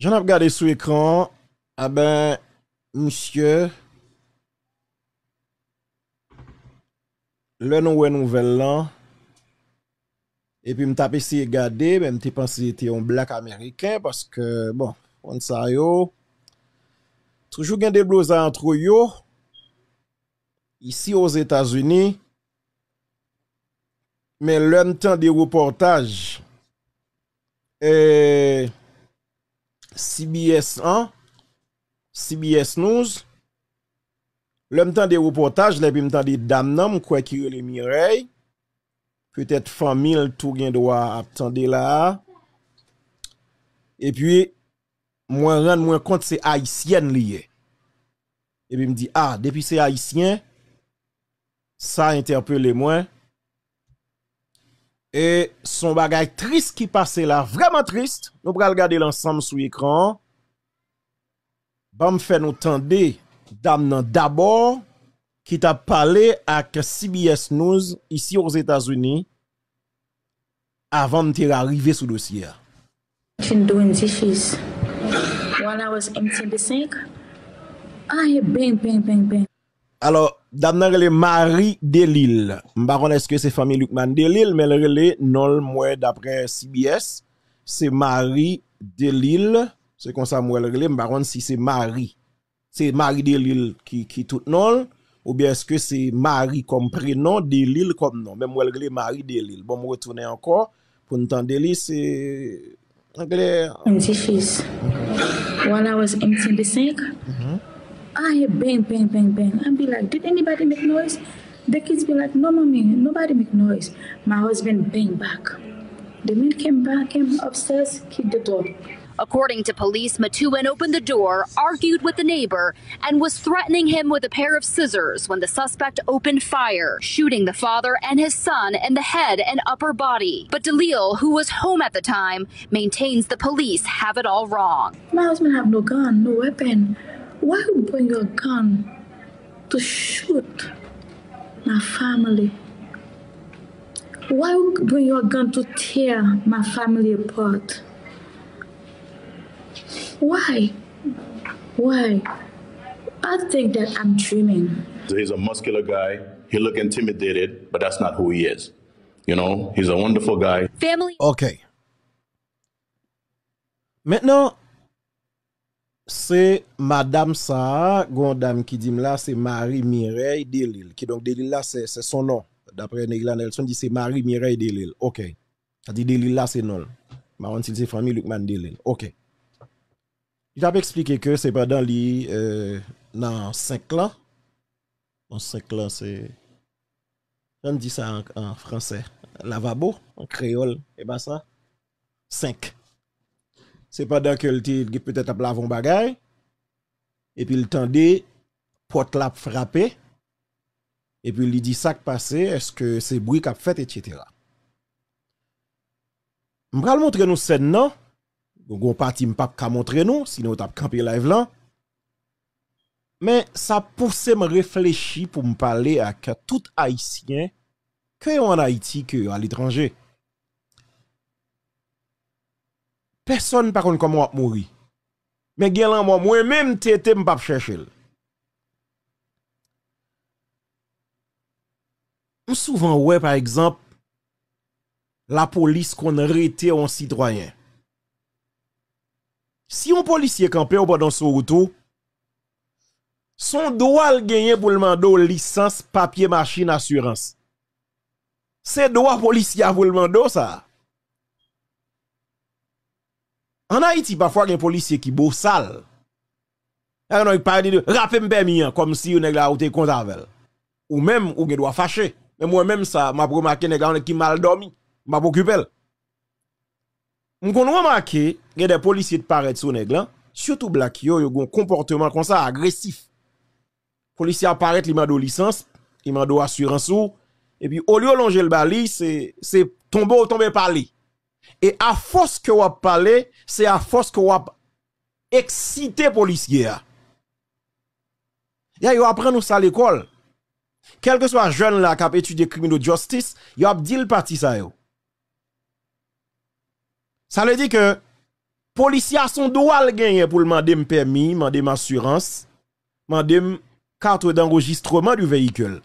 J'en ai regardé sur l'écran. Ah ben, monsieur. Le nou nouvel là. Et puis, taper essayer regarder garder, ben, Je pensais pensé c'était un black américain parce que, bon, on sait yo. Toujours gain des blouses entre yo. Ici aux États-Unis. Mais l'un temps des reportages. Et CBS 1, hein? CBS News. L'homme temps des reportages, l'homme temps des dames quoi qu'il y ait les Mireille. Peut-être famille, tout gain droit à là. Et puis, moi, rendre moi compte, c'est haïtien, lié. Et puis, me dit, ah, depuis c'est haïtien, ça interpelle les moins. E son bagay trist ki pase la, vreman trist, nou pral gade lansam sou ekran, ba m fe nou tende dam nan dabor ki ta pale ak CBS News isi ouz Etasuni avan m te rarive sou dosye. I was doing dishes while I was emptying the sink. Ah, bang, bang, bang, bang. Alors, d'abord, elle Marie Delille. Baron, est-ce que c'est famille Lucman Delille, mais le relais non, moi, d'après CBS, c'est Marie Delille. C'est comme ça, moi, elle est Baron, si c'est Marie. C'est Marie Delille qui, qui tout non, ou bien est-ce que c'est Marie comme prénom, Delille comme nom, mais moi, elle est Marie Delille. Bon, me retourner encore. Pour nous entendre, c'est. Anglais. petit fils. While I was emptying the mhm. I hear bang, bang, bang, bang. And be like, did anybody make noise? The kids be like, no, mommy, nobody make noise. My husband bang back. The man came back, came upstairs, kicked the door. According to police, Matuin opened the door, argued with the neighbor, and was threatening him with a pair of scissors when the suspect opened fire, shooting the father and his son in the head and upper body. But DeLille, who was home at the time, maintains the police have it all wrong. My husband have no gun, no weapon. Why you bring your gun to shoot my family? Why you bring your gun to tear my family apart? Why? Why? I think that I'm dreaming. He's a muscular guy. He look intimidated, but that's not who he is. You know, he's a wonderful guy. Family. Okay. Maintenant, c'est Madame ça, dame qui dit là, c'est Marie Mireille Delil. Qui donc Delil, là, c'est son nom. D'après Negla Nelson, dit c'est Marie Mireille Delil. Ok. Ça dit Delil là, c'est non. Maron, c'est famille Lucman lille Ok. Il a expliqué que c'est pendant lui, euh, dans 5 ans. en 5 ans, c'est. On dit ça en, français. Lavabo, en créole, et ben ça. 5 c'est pendant le était peut-être à un bagaille et puis il tendait porte la frappé et puis il dit ça qui passé est-ce que c'est bruit a fait etc. Je vais montrer nous scène non je parti vais pas montrer nous sinon t'a camper live là mais ça à me réfléchir pour me parler à tout haïtien que en Haïti que à l'étranger Personne par contre comment mourir. Mais gen lan moi moi même tété m'pa chercher. souvent ouais par exemple la police qu'on arrêté un citoyen. Si un policier campé au bord dans son retour, son droit le gagner pour le mando licence, papier, machine, assurance. C'est droit policier pour le mando ça. En Haïti, parfois, il y a des policiers qui sont sales. Alors, ils parlent de rapper permis comme si on là ou contre avec. Ou même, ils doit fâcher. Mais moi-même, ça, m'a remarqué les qui mal dormi, m'a occupé. M'kon remarqué, qu'il y a des policiers de paraître sur les surtout black yo, ont un comportement comme ça agressif. Policiers il ils m'ont licence, ils m'ont assurance ou, et puis au lieu de longer le bali, c'est tomber ou tomber par lui. Et à force que vous parlez, c'est à force que vous excité les policiers. yo apprend nous ça à l'école. Quel que soit jeune là qui a étudié criminal justice, yo a dit le parti ça Ça veut dire que policiers sont droit le gagner pour demander un permis, demander une assurance, demander carte d'enregistrement du véhicule.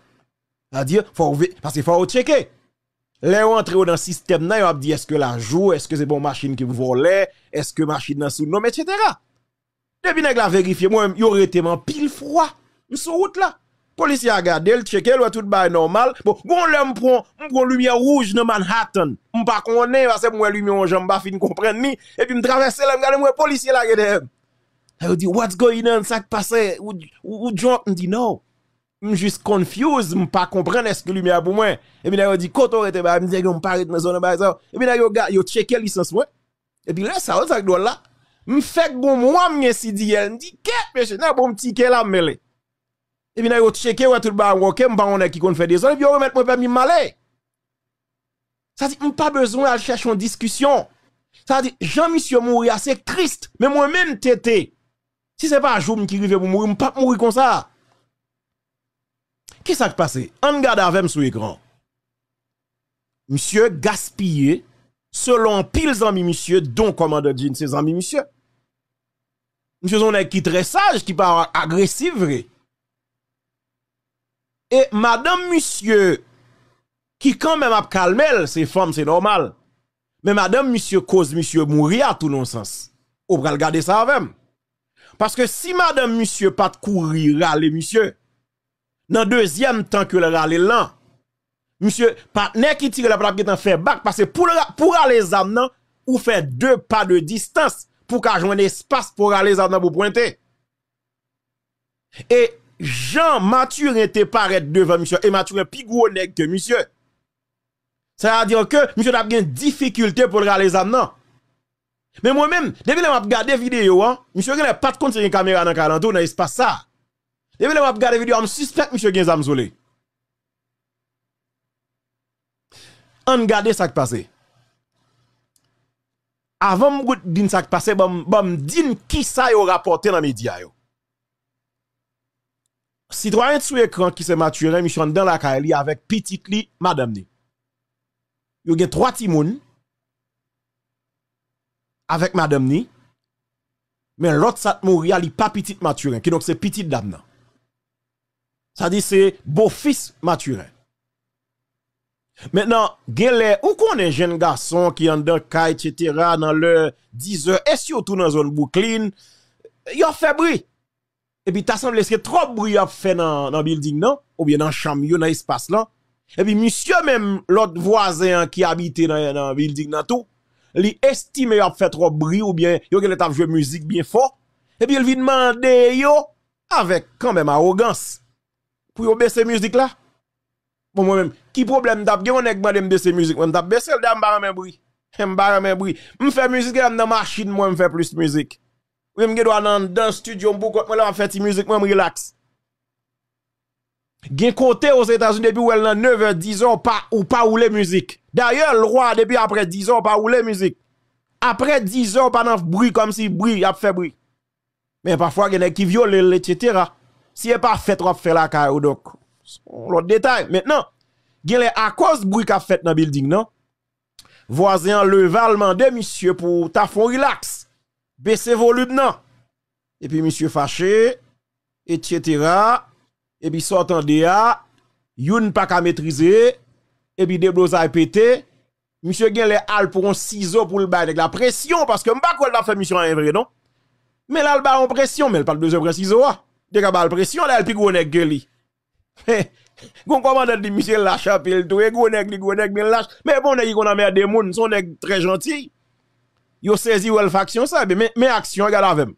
C'est-à-dire faut parce qu'il faut checker les rentrez dans le système, là, ont dit est-ce que la joue, est-ce que c'est bon machine qui volait, est-ce que machine dans sous nom, etc. Depuis que la vérifié, moi y aurait été en pile froid. Sur route là. Policier a gardé, le checké, le tout bail normal. Bon, bon, prend on m'prend lumière rouge dans Manhattan. M'pas connaît, parce que moi, lumière rouge, m'pas fin comprendre ni. Et puis, m'traverse là, m'garde, moi, policier là, Ils Elle dit, what's going on, ça qui passe, ou, ou, dit, non suis juste confuse, je pas comprendre est-ce que lumière pour moi. Et puis là, il dit, quand on était, je me dis, on parle de ma zone, et puis là, il a checké licence, moi. Et puis là, ça, ça, là, je fais bon, moi, je si dit, elle me dit, qu'est-ce que bon petit, qu'elle la mêlé. Et puis là, il a checké, ouais, tout le monde, ok, je on est qui qu'on fait des zones, et puis on mettre mon permis malé. Ça dit, pas besoin à chercher une discussion. Ça dit, Jean-Monsieur mourir, c'est triste, mais moi-même, t'étais. Si c'est pas un jour qui arrive pour mourir, je pas mourir comme ça. Qu'est-ce qui s'est passé On regarde avec sur l'écran. Monsieur gaspillé, selon pile amis monsieur, dont commandant Jean, ses amis monsieur. Monsieur on est qui très sage, qui parle agressif. Vrai. Et madame monsieur, qui quand même a calmé, c'est femme, c'est normal. Mais madame monsieur cause monsieur mourir à tout non-sens. On va regarder ça avec. Parce que si madame monsieur pas de courir, les monsieur, dans deuxième temps que le râle là, monsieur, partenaire qui tire la plaque qui en fait back, parce que pour, aller aller amener, ou fait deux pas de distance pour ait un espace pour aller amener pour pointer. Et Jean Mathurin était paraît devant monsieur, et est plus gros que monsieur. Ça veut dire que monsieur a une difficulté pour aller amener. Mais moi-même, depuis que je la vidéo, hein, monsieur n'a pas de compte sur une caméra dans le dans l'espace ça. Depuis le regarder regardé vidéo, je suspect monsieur gen zam zolé. On regarde ça qui passé. Avant de dire ce qui passe, bam bam dire qui ça a rapporté dans les yo. Citoyen sous écran qui se maturé Michel dans la caille avec petite madame ni. y a trois timoun avec madame ni. Mais l'autre ça mourir a pas petite maturin qui donc c'est petite dame nan. Ça dit c'est beau-fils maturé. Maintenant, vous ou un jeune garçon qui en dans etc., dans le 10 heures, et surtout dans zone boucline, a fait bruit. Et puis, t'as semblé que trop bruit a fait dans, dans building, non? Ou bien dans chambre, dans lespace là. Et puis, monsieur même, l'autre voisin qui habitait dans, le building, dans tout, li estime a fait trop bruit, ou bien, a joué de joué musique bien fort. Et puis, il vient demander yo, avec quand même arrogance pour baisser musique là bon moi même qui problème t'a on nèg de baisser musique on m'm t'a baisser dame pas même bruit m'm me pas même bruit me m'm fait musique là dans machine moi me fait plus musique oui me dans un studio beaucoup moi là faire musique moi me relax Gen côté aux États-Unis depuis ou elle dans 9h 10h pas ou pas ou les musique d'ailleurs le roi depuis après 10 ans pas ou les musique après 10 ans pas dans bruit comme si bruit a fait bruit mais parfois il y a qui violent etc si elle pas fait, on faire la caillou donc. L'autre détail. Maintenant, il à cause bruit qu'a fait dans le building non. Voisin Leval mandé monsieur pour ta fond relax. Baissez volume non. Et puis monsieur fâché etc. Et puis sortant de a youn pas qu'à maîtriser et puis déblosa pété. Monsieur gen les al pour un ciseau pour le bail avec la pression parce que m'pas quoi l'a fait mission en vrai non. Mais là le a en pression mais il parle de pression ciseau. Hein de kabal pression là, le plus gros nèg gueuli. Gon commandant dit monsieur Lachap, il tout, gros nèg, gros nèg mais lâche. Mais bon nèg qu'on a merde des moun, son nèg très gentil. Yo saisi ou faction ça, mais mais action regarde avec.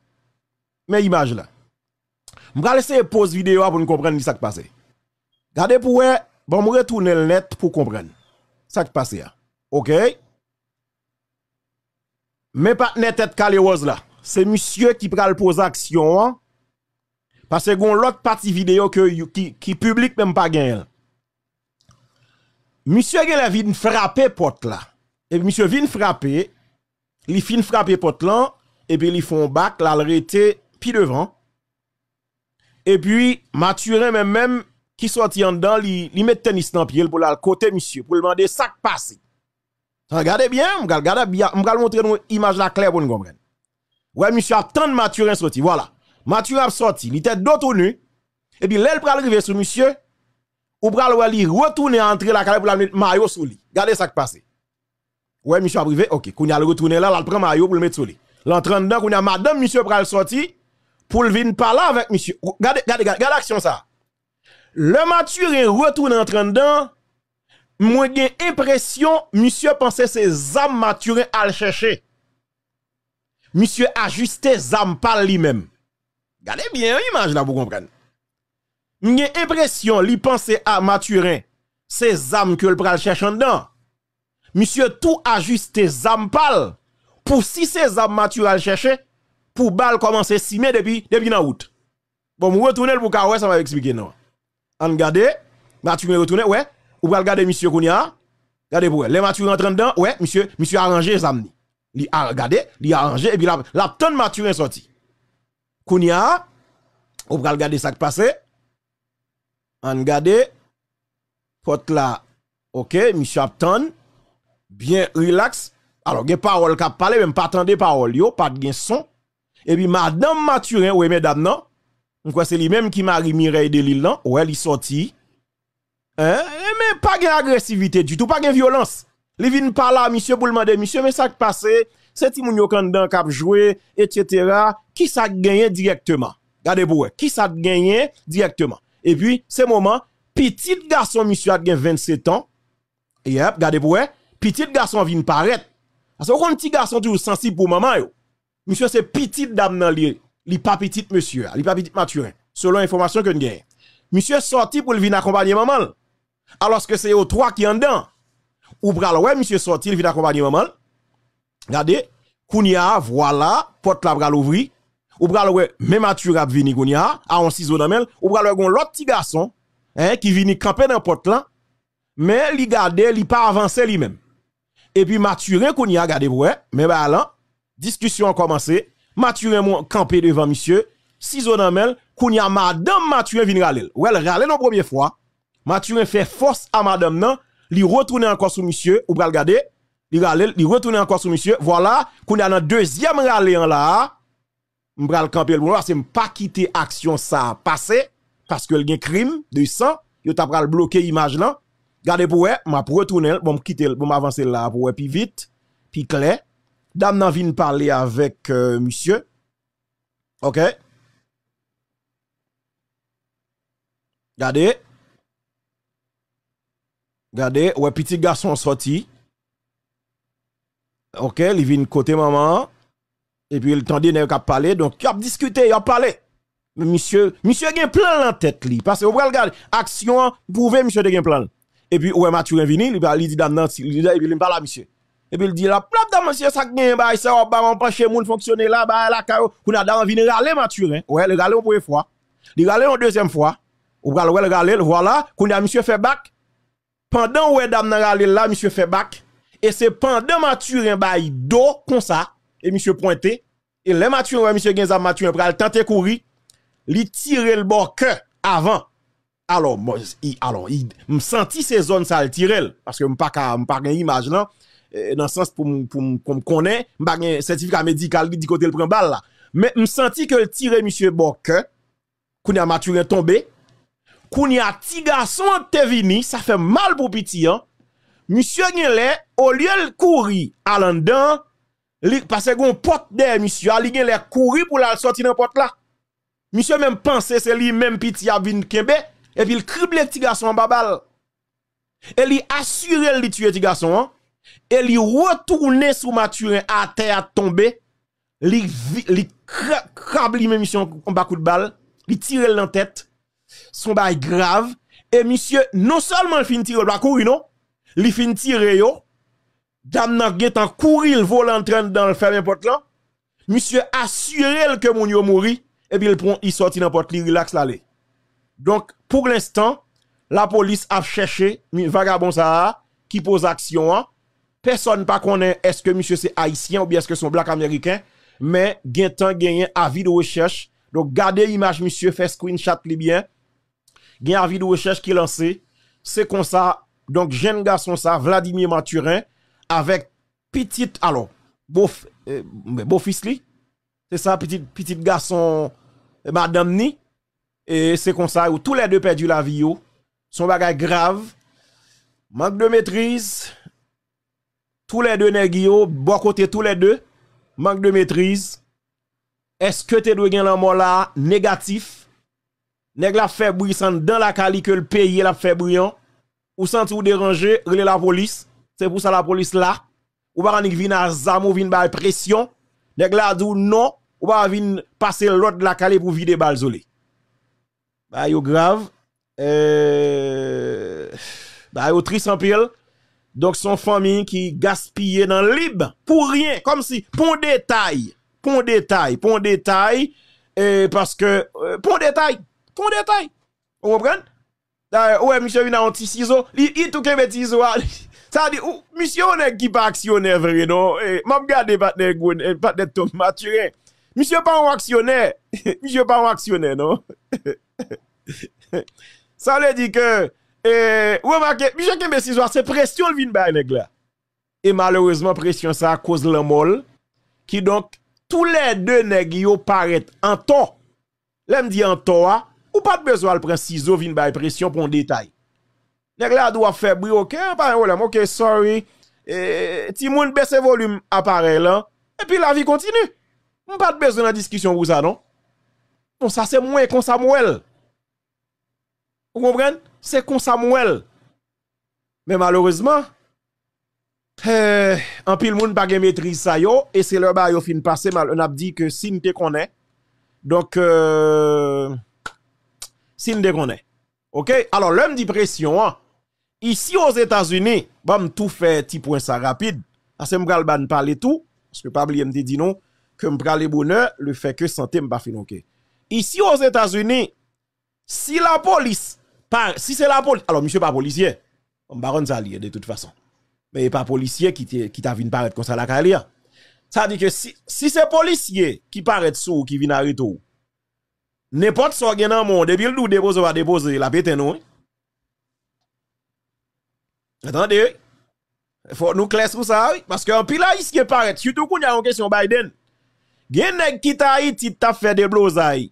Mais image là. M'ga laisser pause vidéo pour nous comprendre ce qui passe. Gardez pour bon me retourner le net pour comprendre ce qui passe hein. là. OK Mes partenaires tête Calé là, c'est monsieur qui pral pose action. Hein. Parce que l'autre partie vidéo qui, qui publique même pas Monsieur a vient frapper porte là. Et monsieur vient frapper, il fin frapper porte là et puis fait font bac a arrêté, puis devant. Et puis Mathurin même même qui sorti en dedans, il met tennis dans pied pour le côté monsieur pour demander ça passer. Regardez bien, Je bien, on va montrer une image claire pour nous comprendre. Ouais monsieur attend Mathurin sorti, voilà. Mathieu a sorti, il était d'autre nuit Et puis, l'aile pral arriver sur monsieur, ou pral aller li retourner entrer la calle pour la mettre maillot sur lui. Regardez ça qui passe. Ouais, monsieur a privé, ok, qu'on a le retourner là, là, prend maillot pour le mettre sur lui. L'entrant dedans, qu'on a madame, monsieur pral sorti, pour le venir parler avec monsieur. Regardez, regardez, regardez l'action ça. Le est retourne en train dedans, moi j'ai impression, monsieur pensait ses zam Mathurin à le chercher. Monsieur ajustait zam par lui-même. Gardez bien l'image là pour comprendre. J'ai l'impression, il pense à Mathurin, ces âmes que le pral cherche en dedans. Monsieur tout ajuste âmes pal pour si ces âmes matures chercher pour bal commencer s'y depuis depuis la août. Bon, je retourne pour ouais, ça va expliquer non. On regarde, Mathurin retourne, ouais, ou pral regarder monsieur Kounia. Regardez pour les Mathurin rentrent dedans, ouais, monsieur, monsieur arrangé âmes. Il a regardé, il a arrangé et puis la, la tonne Mathurin sorti. Kounia, on va regarder ça qui passe. On regarde. Porte là. OK, monsieur Apton. Bien relax. Alors, ge parole qui parler, même pas attendre parole yo, pas de gen son. Et puis madame Mathurin, oui mesdames non. On c'est lui-même qui mari Mireille de Lille non. Ouais, il sorti. Hein? E mais pas gen agressivité du tout, pas gen violence. Li vin par à monsieur pour demander monsieur mais ça qui passe c'est Timoun moun qui qui joué, joué, etc. Qui ça gagné directement? gardez pour Qui ça gagné directement? Et puis, ce moment, petit garçon, monsieur a gagné 27 ans. Yep, regardez pour Petit garçon vient paraître. Parce que petit garçon toujours sensible pour maman Monsieur, c'est petite dame dans n'y a pas petit monsieur, n'est pas petit maturin. Selon l'information que nous avons. Monsieur sorti pour venir accompagner maman. Alors que c'est aux trois qui en dedans. Ou alors, ouais, monsieur sorti, il vient accompagner maman. Regardez, Kounia, voilà, porte la bral ouvri. Ou bral mais même a vini Kounia, a un ciseau dans ou bral ouais, l'autre petit garçon, hein, qui vini camper dans porte là, mais li garde, li pas avancé lui-même. Et puis Mathurin Kounia, regardez mais bah discussion a commencé. Mathurin mon campé devant monsieur, ciseau dans mel, Kounia madame Mathurin vini râler. elle râler la première fois. Mathurin fait force à madame non, li retourne encore sous monsieur, ou bral gade il retourne encore sur monsieur. Voilà, qu'on a dans deuxième râle en hein, là, m'bral camper le c'est pas quitter action ça passé parce que il y a un crime de sang, yo t'a pral bloquer image là. Gardez pour m'a retourner, bon quitter, bon m'avancer là pour puis vite, puis clair. Dame nan vin parler avec euh, monsieur. OK Gardez. Gardez, ouais petit garçon sorti. OK, il vient côté maman et puis il tendait n'a parler. parler donc il a discuté, il a parlé. Mais monsieur, monsieur a plein plan en tête li parce que vous regarder action prouver monsieur a un plan. Et puis ouais Mathurin vini, il dit dame il et puis il parle à monsieur. Et puis il dit la plate dame monsieur ça gagne bah ça bah, va on pas chez moun fonctionner là bah la caillou, qu'on a dame vini râler Mathurin. Hein. Ouais, le râler une première fois. Il râler en deuxième fois. Ou le râler voilà, qu'on a monsieur fait back Pendant ouais dame râler là monsieur fait back et c'est pendant Mathurin bail d'eau comme ça et monsieur pointé et les Mathurin monsieur Genza Mathurin pral tenter courir, li tire le bord avant. Alors moi alors il me senti ces zones ça le tirer parce que me pas une image là dans le sens pour pour connaît. Je connaître, pas un certificat médical qui dit côté le prend balle là. Mais me senti que le tirer monsieur y a Mathurin tombé. a petit garçon te vini, ça fait mal pour petit hein. Monsieur au lieu de courir à l'endant, parce qu'on porte des monsieur, il les courir pour la sortir dans porte là. Monsieur même pensait c'est lui même pitié à kembe et puis il crible petit garçon en babal. Et il assure le tuer petit garçon hein. et il retourne sous Mathurin à terre tomber. Il crable lui même Monsieur en bas coup de balle, il tire la tête. Son bail grave et monsieur non seulement il finit tirer la courir non li fin tiré yo, dame nan en courir le train dans le ferme là, monsieur assuré que mon yo mouri, et puis il prend, il sorti dans porte, il relax là Donc, pour l'instant, la police a cherché, vagabond ça, qui pose action, hein. personne pas connaît est-ce que monsieur c'est haïtien ou bien est-ce que son black américain, mais gen a gagné avis de recherche. Donc, gardez l'image, monsieur, fait screenshot li bien. avis de recherche qui est lancé. C'est comme ça, donc, jeune garçon, ça, Vladimir Maturin, avec petit, alors, beau, euh, beau fils c'est ça, petit, petit garçon, euh, madame ni, et c'est comme ça, tous les deux perdu la vie, son bagage grave, manque de maîtrise, tous les deux guillot, bon côté tous les deux, manque de maîtrise, est-ce que tu dois gagner mot là, négatif, nèg la fait dans la calicule le pays la fait hein ou senti ou dérangé, rele la police. C'est pour ça la police là. Ou pas ni vin à zam ou vin pression. Nèg la non, ou pas venir passer l'autre la calé pour vider balzolé. Bah yo grave. Euh Ba yo triste en pile. Donc son famille qui gaspillait dans libre pour rien, comme si pour détail, pour détail, pour détail Euh, parce que euh, pour détail, pour détail. Vous comprenez Ouais, monsieur, il a un petit ciseau. Il tout un petit ciseau. Hein. Ça dit, monsieur, on est qui pas actionnaire, vrai, non? Eh, m'a pas de eh, Tom Mathurin. Monsieur, pas un actionnaire. Monsieur, pas un actionnaire, non? Ça veut dit que, euh, remarquez, bah, monsieur, qui petit ciseau, ah, c'est pression, le vin, bah, là. Et malheureusement, pression, ça, à cause l'amol, qui donc, tous les deux nègres, paraissent en tort. L'homme dit en tort, ah. Ou pas de besoin de prendre ciseaux, vin by pression pour un détail. Nèg là doit faire bruit, ok, hein, pas de problème, ok, sorry. Et, le moun baisse volume appareil et puis la vie continue. Pas de besoin de discussion pour ça, non? ça c'est moins comme Samuel. Vous comprenez? C'est comme Samuel. Mais malheureusement, euh, en pile moun pas maîtrise ça yo et c'est leur ba yo fin passer mal on a dit que si nous te est. donc euh, c'est ne connaît. OK Alors l'homme dit pression hein. ici aux États-Unis, bam tout faire petit point ça rapide. Parce que m'gal parler tout parce que pas oublier me dit non que m'pral le bonheur le fait que santé pas finanquer. Ici aux États-Unis, si la police par, si c'est la police, alors monsieur pas policier. On baronne ça de toute façon. Mais pas policier qui qui t'a vu paraître comme ça la carrière. Ça dit que si, si c'est policier qui paraît sous ou qui vient arrêter tout Nepot so gen nan moun, debil nou depoze va depoze, la peten nou. Etande, nou kles pou sa, oui. Maske an pila yiske paret, syoutou kou nyan yon kesyon Biden. Gen neg kita yi, tit tap fe debloza yi.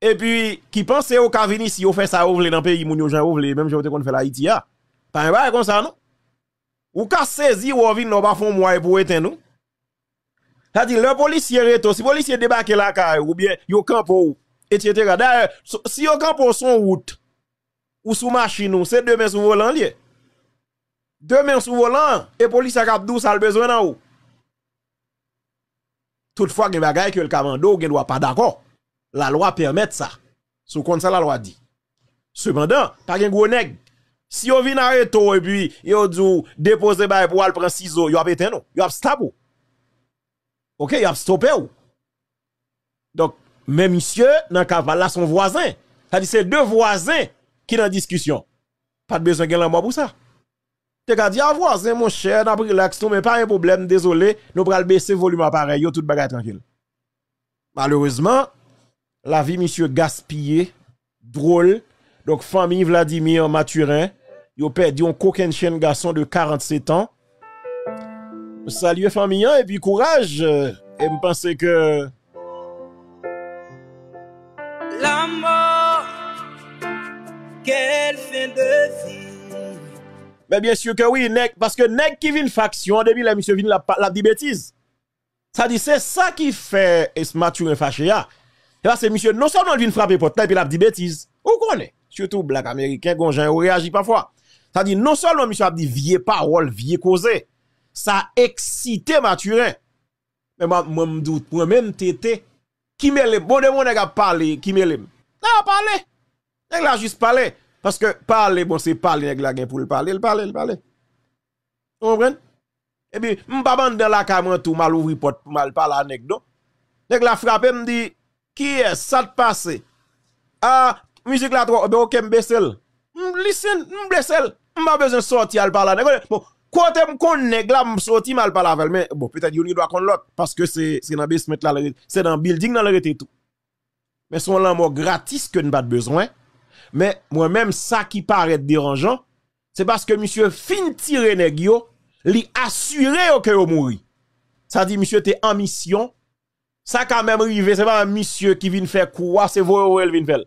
E pi, ki pense ou ka vini si ou fe sa ouvle nan peyi moun yo jan ouvle, menm javote kon fè la iti ya. Ah. Pan mba yi kon sa nou. Ou ka sezi ou avin no bafon mwa yi pou eten nou. Tati, le polisye reto, si polisye debake la ka, ou bien yo kamp ou ou, etc. D'ailleurs, si vous pour son route ou sous machine, c'est deux mains sous volant. Deux mains sous volant, et police a cap douce, ça a besoin d'en haut. Toutefois, il y a que le commando ne doit pas d'accord. La loi permet ça. Sous compte ça, la loi dit. Cependant, pas un gros nègre. Si vous venez arrêter et puis vous dites déposer pour aller prendre ciseaux, vous avez été non. Vous avez stoppé. Ok, vous avez stoppé. Mais monsieur, dans le là, son voisin. cest c'est deux voisins qui sont en discussion. Pas de besoin de la pour ça. Tu as dit, ah, voisin, mon cher, n'a mais pas un problème, désolé, nous allons baisser le volume appareil, tout bagage tranquille. Malheureusement, la vie, monsieur, gaspillée, drôle. Donc, famille Vladimir Maturin, a perdu un coquin chien garçon de 47 ans. Salut, famille, hein, et puis courage. Et me pense que la mort. Quelle fin de vie. Mais bien sûr que oui, parce que nèg qui vient faction, depuis la monsieur vient la, la bêtise. Ça dit, c'est ça qui fait Maturin fâché. Hein. Et là, c'est monsieur, non seulement vient frapper porte, et puis la dit où qu'on est, Surtout black américain, ont réagit parfois. Ça dit, non seulement monsieur a dit vieille parole, vieille cause, ça a excité Mais moi, moi, me doute, moi-même, t'étais qui m'aime? Bon, de mon nèg a parlé, qui m'aime? Non, parlé. Nèg la juste parlé. Parce que parler, bon, c'est parler, nèg la pour le parler, le parler, le parler. Vous comprenez? Et eh puis, m'pa dans la caméra tout, mal ouvri porte, mal parler nèg, non? Nèg la frappe, me dit, qui est, ça te passe? Ah, musique la trop, eh ben, ok, m'bessel. M'listen, m'blessel. M'pa besoin sortir, al parler, nèg. Bon, quand m kon neg la sorti mal par la vel, mais bon, peut-être une doit kon l'autre, parce que c'est dans basement là, c'est dans building la et tout. Mais son amour gratuit, gratis que n'a pas besoin. Mais moi-même, ça qui paraît dérangeant, c'est parce que monsieur fin tire neg yo, li assure que Ça dit monsieur t'es en mission, ça quand même arrivé, c'est pas un monsieur qui vient faire quoi, c'est vous ou elle vient faire.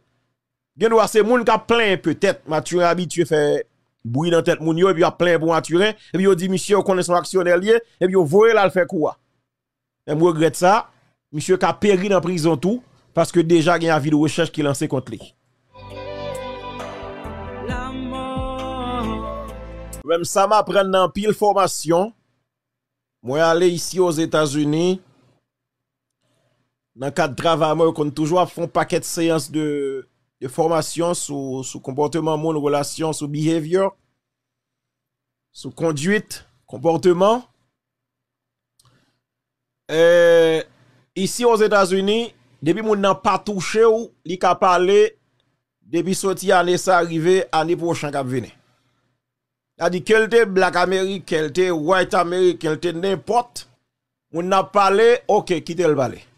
Gen c'est qui a plein peut-être, es habitué à faire bouille dans tête moun yo et puis a plein bon aturin et puis yo dit monsieur connaît son actionnaire lié et puis yo voyez là le fait quoi et moi regrette ça monsieur qui a péri dans prison tout parce que déjà il y a une avis de recherche qui lancée contre lui même ça m'a dans pile formation moi aller ici aux États-Unis dans cadre travail on qu'on toujours font paquet de séances de de formation sur, sur comportement, mon relation, sur behavior, sur conduite, comportement. Euh, ici aux États-Unis, depuis mon n'a pas touché ou li ka parlé depuis sorti année ça arrivé année prochaine qu'a venir. C'est-à-dire qu'elle était black américain, qu'elle était white américain, qu'elle était n'importe. On a parlé, OK, quittez le balai.